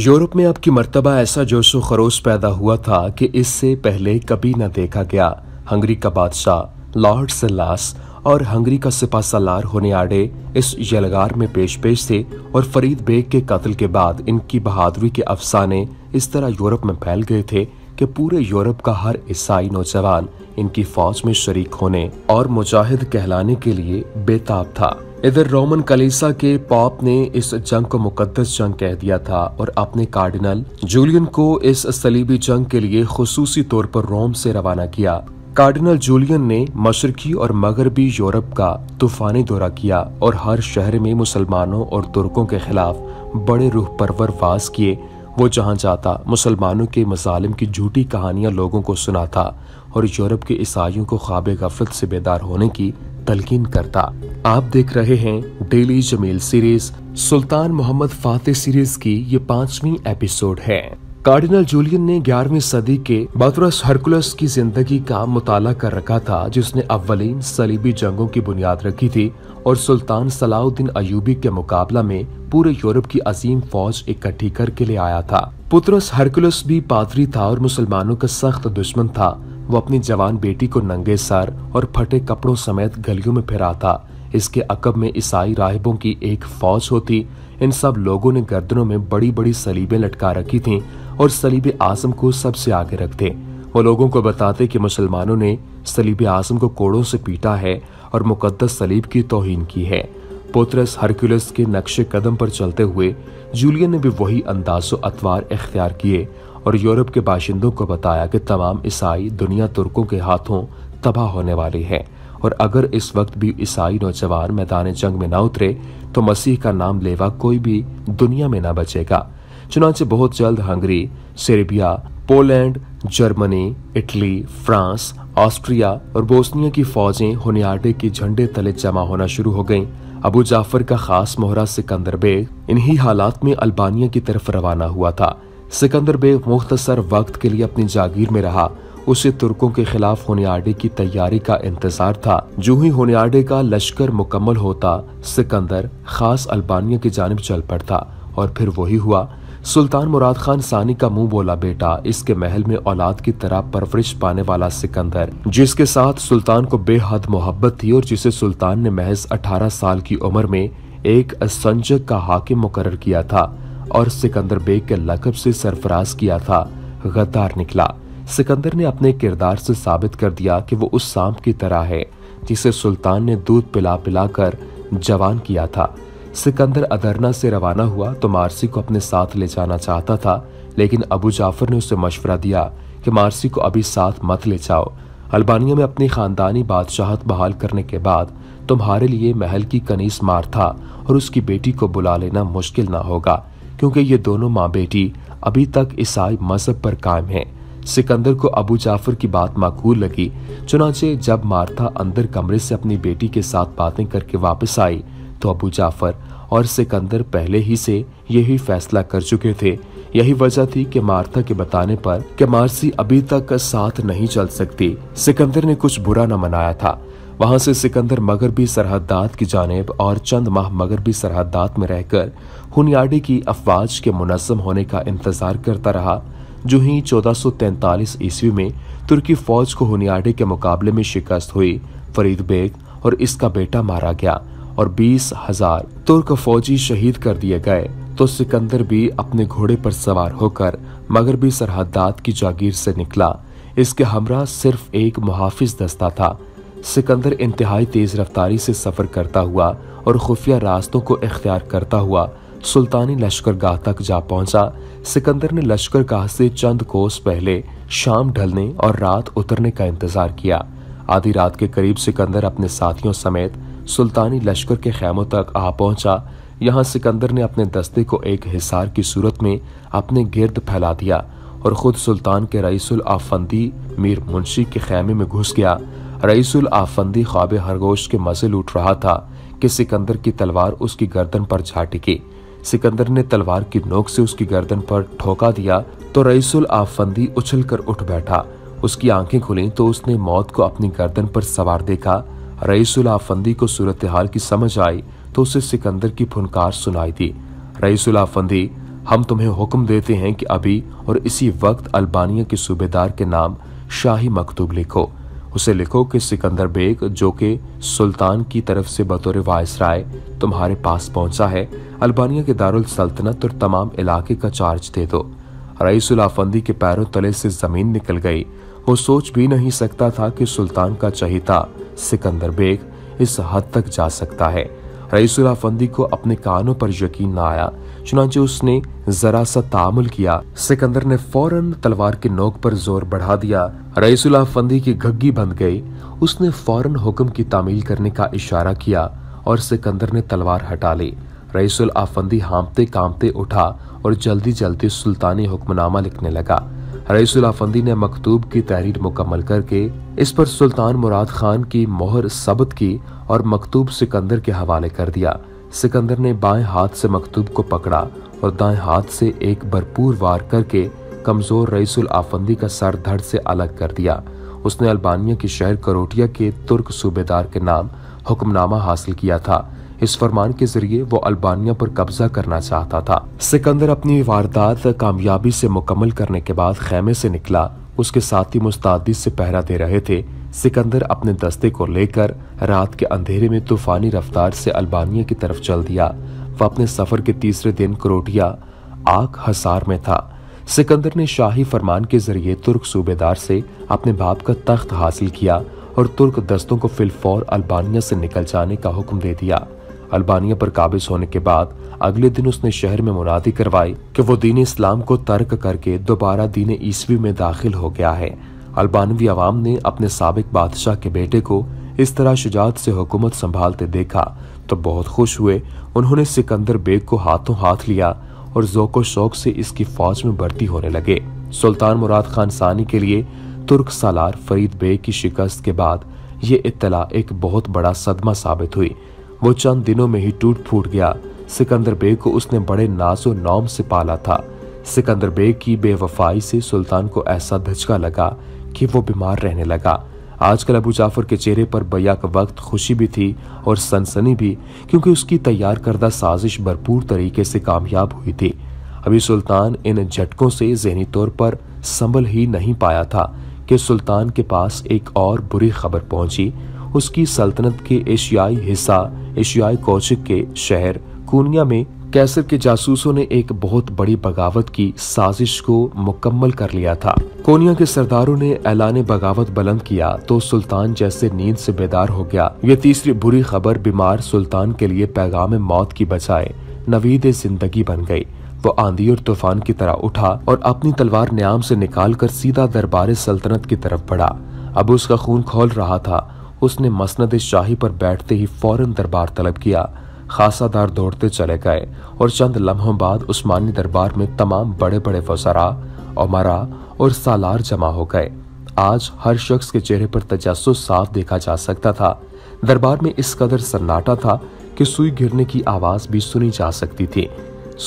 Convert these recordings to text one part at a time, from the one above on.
Europe में अब की मर्तबा ऐसा जोशो खरोश पैदा हुआ था कि इससे पहले कभी न देखा गया हंगरी का बादशाह लॉर्ड सलास और हंगरी का सिपा सलार होने आड़े इस यलगार में पेश पेश थे और फरीद बेग के कत्ल के बाद इनकी बहादुरी के अफसाने इस तरह यूरोप में फैल गए थे कि पूरे यूरोप का हर ईसाई नौजवान इनकी फौज में शरीक होने और मुजाहिद कहलाने के लिए बेताब था इधर रोमन कलीसा के पॉप ने इस जंग को मुकदस जंग कह दिया था और अपने कार्डिनल जूलियन को इस सलीबी जंग के लिए खसूसी तौर पर रोम से रवाना किया कार्डिनल जूलियन ने मशरकी और मगरबी यूरोप का तूफानी दौरा किया और हर शहर में मुसलमानों और तुर्कों के खिलाफ बड़े रूह परवर वास किए वो जहाँ जाता मुसलमानों के मजालिम की झूठी कहानियां लोगों को सुनाता और यूरोप के ईसाइयों को ख्वाब गफलत से बेदार होने की तलकीन करता आप देख रहे हैं daily Jameel series Sultan Mohammad Fateh series की ये पांचवी एपिसोड है कार्डिनल जूलियन ने ग्यारहवीं सदी के बतरस हरकुलस की जिंदगी का मुताला कर रखा था जिसने अवलीन सलीबी जंगों की बुनियाद रखी थी और सुल्तान सलाउद्दीन अयूबी के मुकाबला में पूरे यूरोप की अजीम फौज इकट्ठी करके ले आया था पुत्रस हरकुलस भी पादरी था और मुसलमानों का सख्त दुश्मन था वो अपनी जवान बेटी को नंगे सर और फटे कपड़ों समेत गलियों में फिराता इसके अकब में ईसाई राहिबों की एक फौज होती इन सब लोगों ने गर्दनों में बड़ी बड़ी सलीबें लटका रखी थीं और सलीब आजम को सबसे आगे रखते वो लोगों को बताते कि मुसलमानों ने सलीब आजम को कोड़ों से पीटा है और मुकद्दस सलीब की तोहिन की है पोत्रस हरक्यूलस के नक्शे कदम पर चलते हुए जूलियन ने भी वही अंदाजो अतवार अख्तियार किए और यूरोप के बाशिंदों को बताया कि तमाम ईसाई दुनिया तुर्कों के हाथों तबाह होने वाली है और अगर इस वक्त भी ईसाई नौजवान मैदान जंग में न उतरे तो मसीह का नाम लेवा कोई भी दुनिया में न बचेगा चुनाचे बहुत जल्द Hungary Serbia Poland Germany Italy France Austria और बोस्निया की फौजें होनियाडे के झंडे तले जमा होना शुरू हो गईं। अबू जाफर का खास मोहरा सिकंदर बेग इन्हीं हालात में अल्बानिया की तरफ रवाना हुआ था सिकंदर बेग मुख्तसर वक्त के लिए अपनी जागीर में रहा उसे तुर्कों के खिलाफ होनियाडे की तैयारी का इंतजार था जो ही होनियाडे का लश्कर मुकम्मल होता सिकंदर खास अल्बानिया की जानब चल पड़ता और फिर वही हुआ सुल्तान मुराद खान सानी का मुंह बोला बेटा इसके महल में औलाद की तरह परवरिश पाने वाला सिकंदर जिसके साथ सुल्तान को बेहद मोहब्बत थी और जिसे सुल्तान ने महज 18 साल की उम्र में एक असंजक का हाकिम मुकर किया था और सिकंदर बेग के लकब से सरफराज किया था गद्दार निकला सिकंदर ने अपने किरदार से साबित कर दिया कि वो उस सांप की तरह है जिसे सुल्तान ने दूध पिला पिला कर जवान किया था सिकंदर अदरना से रवाना हुआ तो मारसी को अपने साथ ले जाना चाहता था लेकिन अबू जाफर ने उसे मशवरा दिया कि मारसी को अभी साथ मत ले जाओ अल्बानिया में अपनी खानदानी बादशाहत बहाल करने के बाद तुम्हारे लिए महल की कनीस मार था और उसकी बेटी को बुला लेना मुश्किल ना होगा क्योंकि ये दोनों माँ बेटी अभी तक ईसाई मजहब पर कायम हैं। सिकंदर को अबू जाफर की बात माकूल लगी चुनाचे जब मार्था अंदर कमरे से अपनी बेटी के साथ बातें करके वापस आई तो अबू जाफर और सिकंदर पहले ही से यही फैसला कर चुके थे यही वजह थी कि मार्था के बताने पर कि मार्सी अभी तक साथ नहीं चल सकती सिकंदर ने कुछ बुरा न मनाया था वहां से सिकंदर मगरबी सरहदात की जानेब और चंद माह मगरबी सरहदात में रहकर हुनियाडी की अफवाज के मुनजम होने का इंतजार करता रहा जो ही 1443 ईस्वी में तुर्की फौज को हुनियाडी के मुकाबले में शिकस्त हुई फरीद बेग और इसका बेटा मारा गया और बीस हजार तुर्क फौजी शहीद कर दिए गए तो सिकंदर भी अपने घोड़े पर सवार होकर मगरबी सरहदात की जागीर से निकला इसके हमरा सिर्फ एक मुहाफिज दस्ता था सिकंदर इंतहाई तेज रफ्तारी से सफर करता हुआ और खुफिया रास्तों को इख्तियार करता हुआ सुल्तानी लश्कर गाह तक जा पहुंचा सिकंदर ने लश्कर गाह से चंद कोस पहले शाम ढलने और रात उतरने का इंतजार किया आधी रात के करीब सिकंदर अपने साथियों समेत सुल्तानी लश्कर के खैमों तक आ पहुंचा यहाँ सिकंदर ने अपने दस्ते को एक हिसार की सूरत में अपने गिरद फैला दिया और खुद सुल्तान के रईसुल आफंदी मीर मुंशी के खेमे में घुस गया रईसुल आफंदी ख्वाब हरगोश के मजे लूट रहा था कि सिकंदर की तलवार उसकी गर्दन पर झाटिकी सिकंदर ने तलवार की नोक से उसकी गर्दन पर ठोका दिया तो रईसुल आफंदी उछल कर उठ बैठा उसकी आंखें खुली तो उसने मौत को अपनी गर्दन पर सवार देखा रईसुल आफंदी को सूरत हाल की समझ आई तो उसे सिकंदर की फुनकार सुनाई दी रईसुल आफंदी हम तुम्हें हुक्म देते हैं कि अभी और इसी वक्त अल्बानिया के सूबेदार के नाम शाही मकतूब लिखो उसे लिखो कि सिकंदर बेग जो कि सुल्तान की तरफ से बतौर वायस राय तुम्हारे पास पहुंचा है अल्बानिया के दारुल सल्तनत और तमाम इलाके का चार्ज दे दो रईस उलाफंदी के पैरों तले से जमीन निकल गई वो सोच भी नहीं सकता था कि सुल्तान का चहिता सिकंदर बेग इस हद तक जा सकता है रईसुल्ला फंदी को अपने कानों पर यकीन न आया चुनाचे उसने जरा सा तामुल किया सिकंदर ने फौरन तलवार के नोक पर जोर बढ़ा दिया रईसुल्ला फंदी की घग्गी बंद गई उसने फौरन हुक्म की तामील करने का इशारा किया और सिकंदर ने तलवार हटा ली रईसुल आफंदी हाँपते कामते उठा और जल्दी जल्दी सुल्तानी हुक्मनामा लिखने लगा रईसुल्लाफंदी ने मकतूब की तहरीर मुकम्मल करके इस पर सुल्तान मुराद खान की मोहर सबत की और मकतूब सिकंदर के हवाले कर दिया सिकंदर ने बाएं हाथ से मकतूब को पकड़ा और दाएं हाथ से एक भरपूर वार करके कमजोर रईसुल आफंदी का सर धड़ से अलग कर दिया उसने अल्बानिया के शहर करोटिया के तुर्क सूबेदार के नाम हुक्मनामा हासिल किया था इस फरमान के जरिए वो अल्बानिया पर कब्जा करना चाहता था सिकंदर अपनी वारदात कामयाबी से मुकम्मल करने के बाद खेमे से निकला उसके साथी मुस्तादी से पहरा दे रहे थे सिकंदर अपने दस्ते को लेकर रात के अंधेरे में तूफानी रफ्तार से अल्बानिया की तरफ चल दिया वह अपने सफर के तीसरे दिन क्रोटिया आग हसार में था सिकंदर ने शाही फरमान के जरिए तुर्क सूबेदार से अपने बाप का तख्त हासिल किया और तुर्क दस्तों को फिलफौर अल्बानिया से निकल जाने का हुक्म दे दिया अल्बानिया पर काबिज होने के बाद अगले दिन उसने शहर में मुनादी करवाई कि वो दीन इस्लाम को तर्क करके दोबारा दीन ईसवी में दाखिल हो गया है अल्बानवी अवाम ने अपने सबक बादशाह के बेटे को इस तरह शुजात से हुकूमत संभालते देखा तो बहुत खुश हुए उन्होंने सिकंदर बेग को हाथों हाथ लिया और जोको शौक से इसकी फौज में भर्ती होने लगे सुल्तान मुराद खान सानी के लिए तुर्क सालार फरीद बेग की शिकस्त के बाद ये इतला एक बहुत बड़ा सदमा साबित हुई वो चंद दिनों में ही टूट फूट गया सिकंदर बेग को उसने बड़े नाजो नौम से पाला था सिकंदर बेग की बेवफाई से सुल्तान को ऐसा धचका लगा कि वो बीमार रहने लगा आजकल अबू जाफर के चेहरे पर का वक्त खुशी भी थी और सनसनी भी क्योंकि उसकी तैयार करदा साजिश भरपूर तरीके से कामयाब हुई थी अभी सुल्तान इन झटकों से जहनी तौर पर संभल ही नहीं पाया था कि सुल्तान के पास एक और बुरी खबर पहुंची उसकी सल्तनत के एशियाई हिस्सा एशियाई कौशिक के शहर कूनिया में कैसर के जासूसों ने एक बहुत बड़ी बगावत की साजिश को मुकम्मल कर लिया था कोनिया के सरदारों ने ऐलान बगावत बुलंद किया तो सुल्तान जैसे नींद से बेदार हो गया यह तीसरी बुरी खबर बीमार सुल्तान के लिए पैगाम मौत की बजाय नवीद जिंदगी बन गई वो आंधी और तूफान की तरह उठा और अपनी तलवार न्याम से निकाल सीधा दरबार सल्तनत की तरफ बढ़ा अब उसका खून खोल रहा था उसने मसनद शाही पर बैठते ही फौरन दरबार तलब किया खासादार दौड़ते चले गए और चंद लम्हों बाद उस्मानी दरबार में तमाम बड़े बड़े फसरा उमरा और सालार जमा हो गए आज हर शख्स के चेहरे पर तजस साफ देखा जा सकता था दरबार में इस कदर सन्नाटा था कि सुई गिरने की आवाज भी सुनी जा सकती थी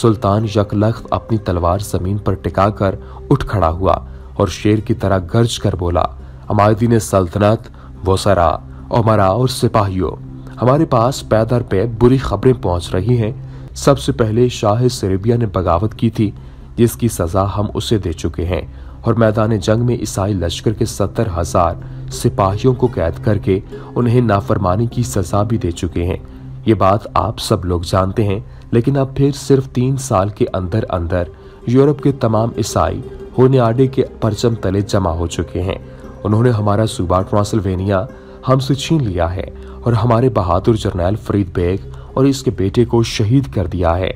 सुल्तान यकलख्त अपनी तलवार जमीन पर टिकाकर उठ खड़ा हुआ और शेर की तरह गर्ज कर बोला अमायदी ने सल्तनत वो सरा ओमरा और सिपाहियों हमारे पास पैदर पे बुरी खबरें पहुंच रही हैं सबसे पहले शाह सरेबिया ने बगावत की थी जिसकी सजा हम उसे दे चुके हैं और मैदान जंग में ईसाई लश्कर के सत्तर हजार सिपाहियों को कैद करके उन्हें नाफरमानी की सजा भी दे चुके हैं ये बात आप सब लोग जानते हैं लेकिन अब फिर सिर्फ तीन साल के अंदर अंदर यूरोप के तमाम ईसाई होने आडे के परचम तले जमा हो चुके हैं उन्होंने हमारा सूबा ट्रांसल्वेनिया हमसे छीन लिया है और हमारे बहादुर जर्नैल फरीद बेग और इसके बेटे को शहीद कर दिया है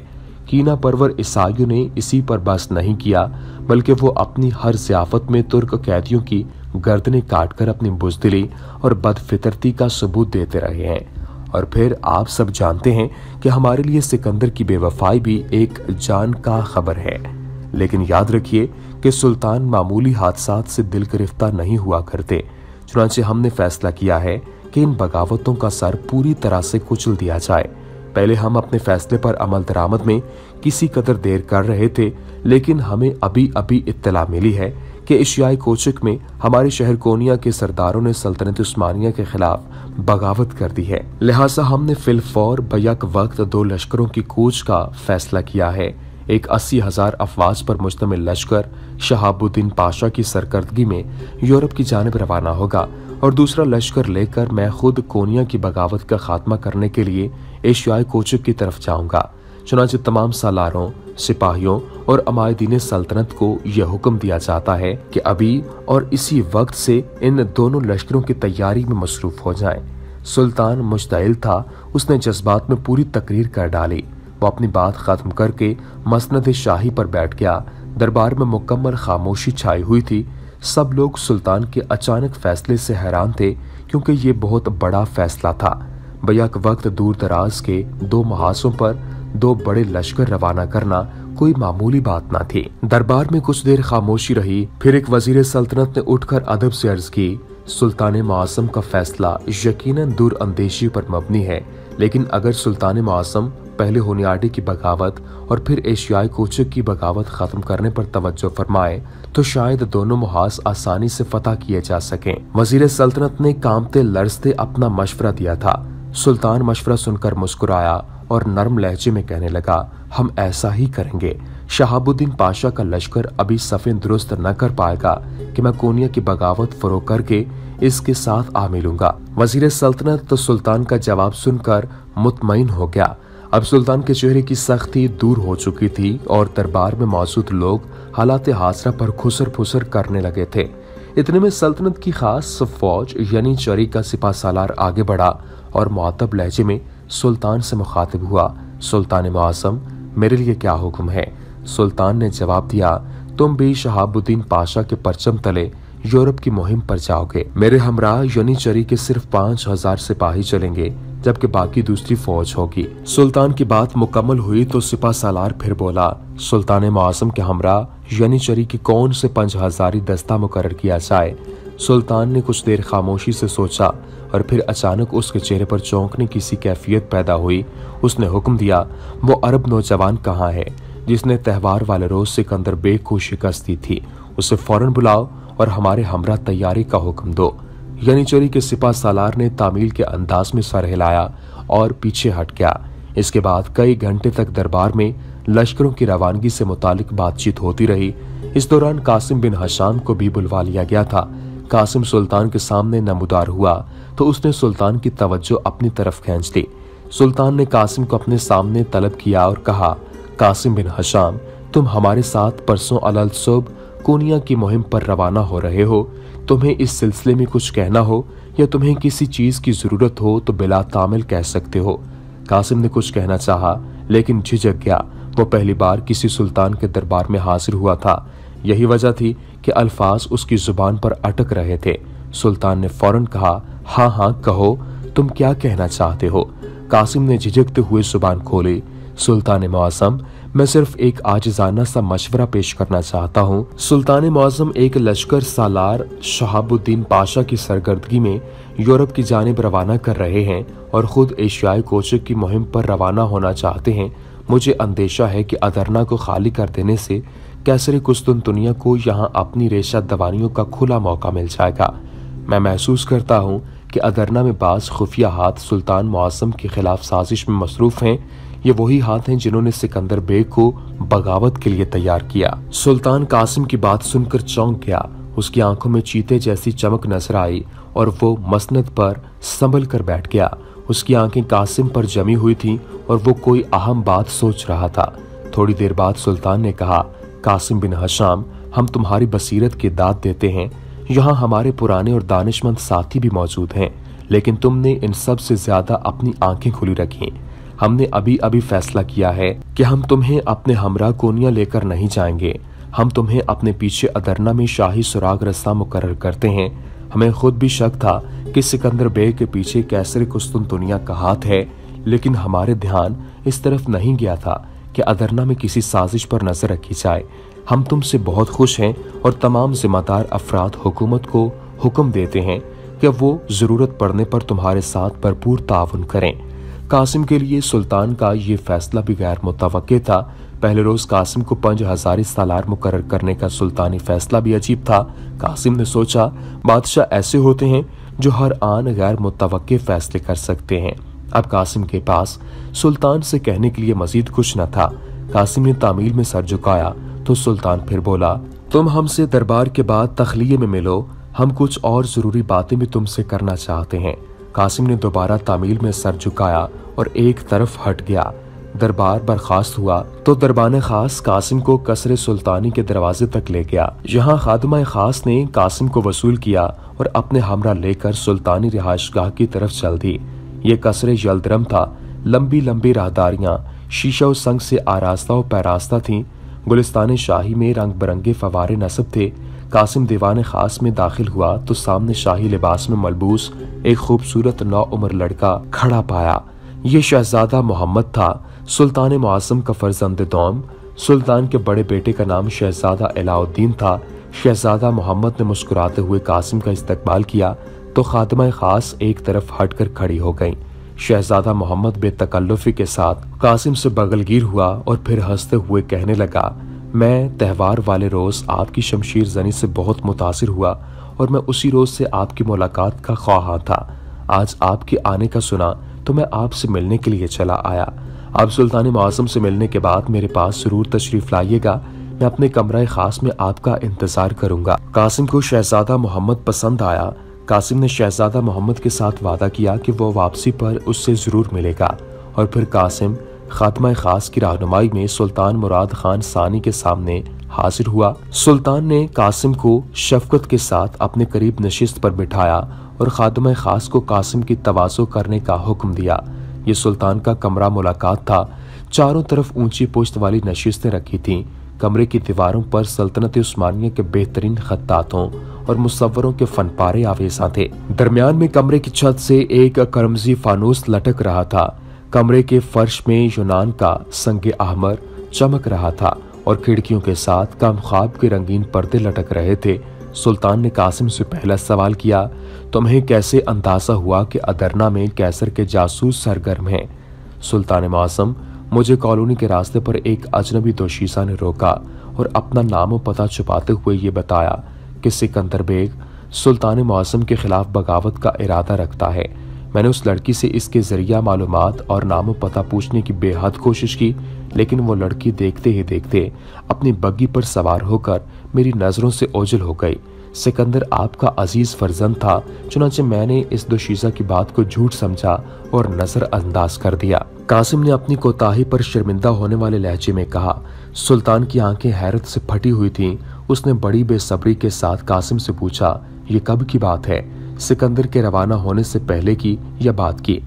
कीना परवर ईसाइयों ने इसी पर बस नहीं किया बल्कि वो अपनी हर जियाफत में तुर्क कैदियों की गर्दनें काटकर अपनी बुजदिली और बदफितरती का सबूत देते रहे हैं और फिर आप सब जानते हैं कि हमारे लिए सिकंदर की बेवफाई भी एक जान का खबर है लेकिन याद रखिए कि सुल्तान मामूली हादसा से दिल गिरफ्तार नहीं हुआ करते चुनाचे हमने फैसला किया है कि इन बगावतों का सर पूरी तरह से कुचल दिया जाए पहले हम अपने फैसले पर अमल दरामद में किसी कदर देर कर रहे थे लेकिन हमें अभी अभी इत्तला मिली है कि एशियाई कोचक में हमारे शहर कोनिया के सरदारों ने सल्तनत उस्मानिया के खिलाफ बगावत कर दी है लिहाजा हमने फिलफौर बैक वक्त दो लश्करों की कोच का फैसला किया है एक अस्सी हजार अफवाज पर मुश्तमिल लश्कर शहाबुद्दीन पाशा की सरकर्दगी में यूरोप की जानब रवाना होगा और दूसरा लश्कर लेकर मैं खुद कोनिया की बगावत का खात्मा करने के लिए एशियाई कोचक की तरफ जाऊंगा चुनाचे तमाम सालारों सिपाहियों और अमायदीन सल्तनत को यह हुक्म दिया जाता है कि अभी और इसी वक्त से इन दोनों लश्करों की तैयारी में मसरूफ हो जाएं। सुल्तान मुश्तिल था उसने जज्बात में पूरी तकरीर कर डाली वो अपनी बात खत्म करके मसनद शाही पर बैठ गया दरबार में मुकम्मल खामोशी छाई हुई थी सब लोग सुल्तान के अचानक फैसले से हैरान थे क्योंकि ये बहुत बड़ा फैसला था बैक वक्त दूर दराज के दो महासों पर दो बड़े लश्कर रवाना करना कोई मामूली बात ना थी दरबार में कुछ देर खामोशी रही फिर एक वजीर सल्तनत ने उठकर अदब से अर्ज की सुल्तान मासम का फैसला यकीनन दूर अंदेशी पर मबनी है लेकिन अगर सुल्तान मासम पहले होनियाडी की बगावत और फिर एशियाई कोचक की बगावत खत्म करने पर तवज्जो फरमाए तो शायद दोनों मुहाज आसानी से फतह किए जा सके वजीर सल्तनत ने कामते लड़ते अपना मशवरा दिया था सुल्तान मशवरा सुनकर मुस्कुराया और नरम लहजे में कहने लगा हम ऐसा ही करेंगे शहाबुद्दीन पाशा का लश्कर अभी सफेद दुरुस्त न कर पाएगा कि मैं कोनिया की बगावत फरो करके इसके साथ आ मिलूंगा वजीर सल्तनत तो सुल्तान का जवाब सुनकर मुतमिन हो गया अब सुल्तान के चेहरे की सख्ती दूर हो चुकी थी और दरबार में मौजूद लोग हालात हाजरा पर खुसर फुसर करने लगे थे इतने में सल्तनत की खास फौज यानी चरी का सिपा सालार आगे बढ़ा और मअतब लहजे में सुल्तान से मुखातिब हुआ सुल्तान मौसम मेरे लिए क्या हुक्म है सुल्तान ने जवाब दिया तुम भी शहाबुद्दीन पाशा के परचम तले यूरोप की मुहिम पर जाओगे मेरे हमरा यानी चरी के सिर्फ पांच हजार सिपाही चलेंगे जबकि बाकी दूसरी फौज होगी सुल्तान की बात मुकम्मल हुई तो सिपा सालार फिर बोला सुल्तान मौसम के हमरा यनीचरी की कौन से पंच हजारी दस्ता मुकर किया जाए सुल्तान ने कुछ देर खामोशी से सोचा और फिर अचानक उसके चेहरे पर चौंकने की सी कैफियत पैदा हुई उसने हुक्म दिया वो अरब नौजवान कहाँ है जिसने त्यौहार वाले रोज सिकंदर बेग को शिकस्त दी थी उसे फौरन बुलाओ और हमारे हमरा तैयारी का हुक्म दो यनीचरी के सिपा सालार ने तामील के अंदाज में सर हिलाया और पीछे हट गया इसके बाद कई घंटे तक दरबार में लश्करों की रवानगी से मुतालिक बातचीत होती रही इस दौरान कासिम बिन हशाम को भी बुलवा लिया गया था कासिम सुल्तान के सामने नमदार हुआ तो उसने सुल्तान की तवज्जो अपनी तरफ खींच दी सुल्तान ने कासिम को अपने सामने तलब किया और कहा कासिम बिन हशाम तुम हमारे साथ परसों अलसुब कोनिया की मुहिम पर रवाना हो रहे हो तुम्हें इस सिलसिले में कुछ कहना हो या तुम्हें किसी चीज की जरूरत हो तो बिला तामिल कह सकते हो कासिम ने कुछ कहना चाहा लेकिन झिझक गया वो पहली बार किसी सुल्तान के दरबार में हाजिर हुआ था यही वजह थी कि अल्फाज उसकी जुबान पर अटक रहे थे सुल्तान ने फौरन कहा हाँ हाँ कहो तुम क्या कहना चाहते हो कासिम ने झिझकते हुए जुबान खोली सुल्तान मौसम मैं सिर्फ एक आजाना सा मशवरा पेश करना चाहता हूँ सुल्तान मौजम एक लश्कर सालार शहाबुद्दीन पाशा की सरगर्दगी में यूरोप की जानब रवाना कर रहे हैं और खुद एशियाई कोचक की मुहिम पर रवाना होना चाहते हैं मुझे अंदेशा है कि अदरना को खाली कर देने से कैसरे कुस्तुन दुनिया को यहाँ अपनी रेशा दवानियों का खुला मौका मिल जाएगा मैं महसूस करता हूँ कि अदरना में बास खुफिया हाथ सुल्तान मौसम के खिलाफ साजिश में मसरूफ़ हैं ये वही हाथ हैं जिन्होंने सिकंदर बेग को बगावत के लिए तैयार किया सुल्तान कासिम की बात सुनकर चौंक गया उसकी आंखों में चीते जैसी चमक नजर आई और वो मसनद पर संभल कर बैठ गया उसकी आंखें कासिम पर जमी हुई थीं और वो कोई अहम बात सोच रहा था थोड़ी देर बाद सुल्तान ने कहा कासिम बिन हशाम हम तुम्हारी बसीरत की दाद देते हैं यहाँ हमारे पुराने और दानिशमंद साथी भी मौजूद हैं लेकिन तुमने इन सब से ज्यादा अपनी आंखें खुली रखी हमने अभी अभी फैसला किया है कि हम तुम्हें अपने हमरा कोनिया लेकर नहीं जाएंगे हम तुम्हें अपने पीछे अदरना में शाही सुराग रस्ता मुकर करते हैं हमें खुद भी शक था कि सिकंदर बेग के पीछे कैसर कुस्तुन दुनिया का हाथ है लेकिन हमारे ध्यान इस तरफ नहीं गया था कि अदरना में किसी साजिश पर नजर रखी जाए हम तुमसे बहुत खुश हैं और तमाम जिम्मेदार अफराद हुकूमत को हुक्म देते हैं कि वो ज़रूरत पड़ने पर तुम्हारे साथ भरपूर ताउन करें कासिम के लिए सुल्तान का ये फैसला भी गैर मुतव था पहले रोज कासिम को पंच हजार सालार मुकर करने का सुल्तानी फैसला भी अजीब था कासिम ने सोचा बादशाह ऐसे होते हैं जो हर आन गैर मुतव फैसले कर सकते हैं अब कासिम के पास सुल्तान से कहने के लिए मजीद कुछ न था कासिम ने तामील में सर झुकाया तो सुल्तान फिर बोला तुम हमसे दरबार के बाद तखलिए में मिलो हम कुछ और जरूरी बातें भी तुमसे करना चाहते हैं कासिम ने दोबारा तामील में सर झुकाया और एक तरफ हट गया दरबार बर्खास्त हुआ तो दरबान खास कासिम को कसर सुल्तानी के दरवाजे तक ले गया यहाँ खादमा खास ने कासिम को वसूल किया और अपने हमरा लेकर सुल्तानी रिहाइशगाह की तरफ चल दी ये कसर जलद्रम था लंबी लंबी राहदारियाँ शीशा संग से आरास्ता और पैरास्ता थी गुलिस्तान शाही में रंग बिरंगे फवारे नसब थे कासिम दीवान खास में दाखिल हुआ तो सामने शाही लिबास में मलबूस एक खूबसूरत नौ उम्र लड़का खड़ा पाया ये शहजादा मोहम्मद था सुल्तान मौसम का फर्जंद दौम सुल्तान के बड़े बेटे का नाम शहजादा अलाउद्दीन था शहजादा मोहम्मद ने मुस्कुराते हुए कासिम का इस्तकबाल किया तो खातमा खास एक तरफ हटकर खड़ी हो गई शहजादा मोहम्मद बेतकल्लुफी के साथ कासिम से बगलगीर हुआ और फिर हंसते हुए कहने लगा मैं त्यौहार वाले रोज़ आपकी शमशीर जनी से बहुत मुतासर हुआ और मैं उसी रोज़ से आपकी मुलाकात का ख्वाहा था आज आपके आने का सुना तो मैं आपसे मिलने के लिए चला आया आप सुल्तान मौसम से मिलने के बाद मेरे पास जरूर तशरीफ लाइएगा मैं अपने कमरा खास में आपका इंतजार करूंगा कासिम को शहजादा मोहम्मद पसंद आया कासिम ने शहजादा मोहम्मद के साथ वादा किया कि वो वापसी पर उससे जरूर मिलेगा और फिर कासिम खात्मा खास की रहनुमाई में सुल्तान मुराद खान सानी के सामने हाजिर हुआ सुल्तान ने कासिम को शफकत के साथ अपने करीब नशिस्त पर बिठाया और खातम खास को कासिम की तवाजो करने का हुक्म दिया ये सुल्तान का कमरा मुलाकात था चारों तरफ ऊंची पोस्त वाली नशिस्तें रखी थीं कमरे की दीवारों पर सल्तनत उस्मानिया के बेहतरीन खत्तातों और मुसवरों के फनपारे आवेशा थे दरमियान में कमरे की छत से एक करमजी फानूस लटक रहा था कमरे के फर्श में यूनान का संग आहमर चमक रहा था और खिड़कियों के साथ कम ख्वाब के रंगीन पर्दे लटक रहे थे सुल्तान ने कासिम से पहला सवाल किया तुम्हें कैसे अंदाजा हुआ कि अदरना में कैसर के जासूस सरगर्म हैं सुल्तान मौसम मुझे कॉलोनी के रास्ते पर एक अजनबी दोशीसा ने रोका और अपना नाम पता छुपाते हुए ये बताया कि सिकंदर बेग सुल्तान मौसम के खिलाफ बगावत का इरादा रखता है मैंने उस लड़की से इसके ज़रिया मालूम और नामो पता पूछने की बेहद कोशिश की लेकिन वो लड़की देखते ही देखते अपनी बग्गी पर सवार होकर मेरी नज़रों से ओझल हो गई सिकंदर आपका अजीज फर्जन था चुनाचे मैंने इस दोशीजा की बात को झूठ समझा और नज़रअंदाज कर दिया कासिम ने अपनी कोताही पर शर्मिंदा होने वाले लहजे में कहा सुल्तान की आंखें हैरत से फटी हुई थीं उसने बड़ी बेसब्री के साथ कासिम से पूछा ये कब की बात है सिकंदर के रवाना होने से पहले की या बात की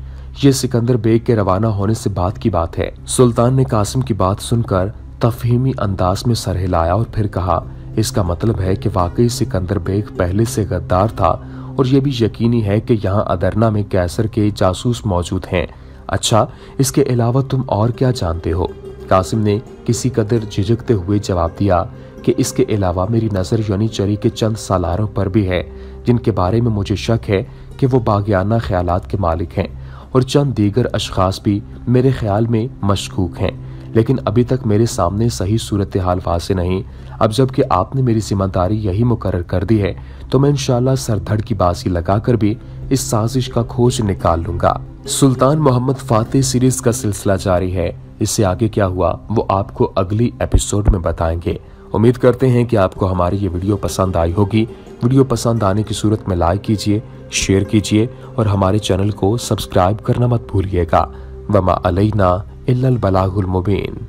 ये सिकंदर बेग के रवाना होने से बात की बात है सुल्तान ने कासिम की बात सुनकर तफहीमी अंदाज में सर हिलाया और फिर कहा इसका मतलब है कि वाकई सिकंदर बेग पहले से गद्दार था और यह भी यकीनी है कि यहाँ अदरना में कैसर के जासूस मौजूद हैं अच्छा इसके अलावा तुम और क्या जानते हो कासिम ने किसी कदर झिझकते हुए जवाब दिया कि इसके अलावा मेरी नज़र यानी चरी के चंद सालारों पर भी है जिनके बारे में मुझे शक है कि वो बागियाना ख्याल के मालिक हैं और चंद दीगर अशखास भी मेरे ख्याल में मशकूक हैं लेकिन अभी तक मेरे सामने सही सूरत हाल वाज नहीं अब जबकि आपने मेरी जिम्मेदारी यही मुकर कर दी है तो मैं इनशाला सरधड़ की बाजी लगाकर भी इस साजिश का खोज निकाल लूंगा सुल्तान मोहम्मद फातेह सीरीज का सिलसिला जारी है इससे आगे क्या हुआ वो आपको अगली एपिसोड में बताएंगे उम्मीद करते हैं कि आपको हमारी ये वीडियो पसंद आई होगी वीडियो पसंद आने की सूरत में लाइक कीजिए शेयर कीजिए और हमारे चैनल को सब्सक्राइब करना मत भूलिएगा वमा अलैना इल्लल बलागुल मुबीन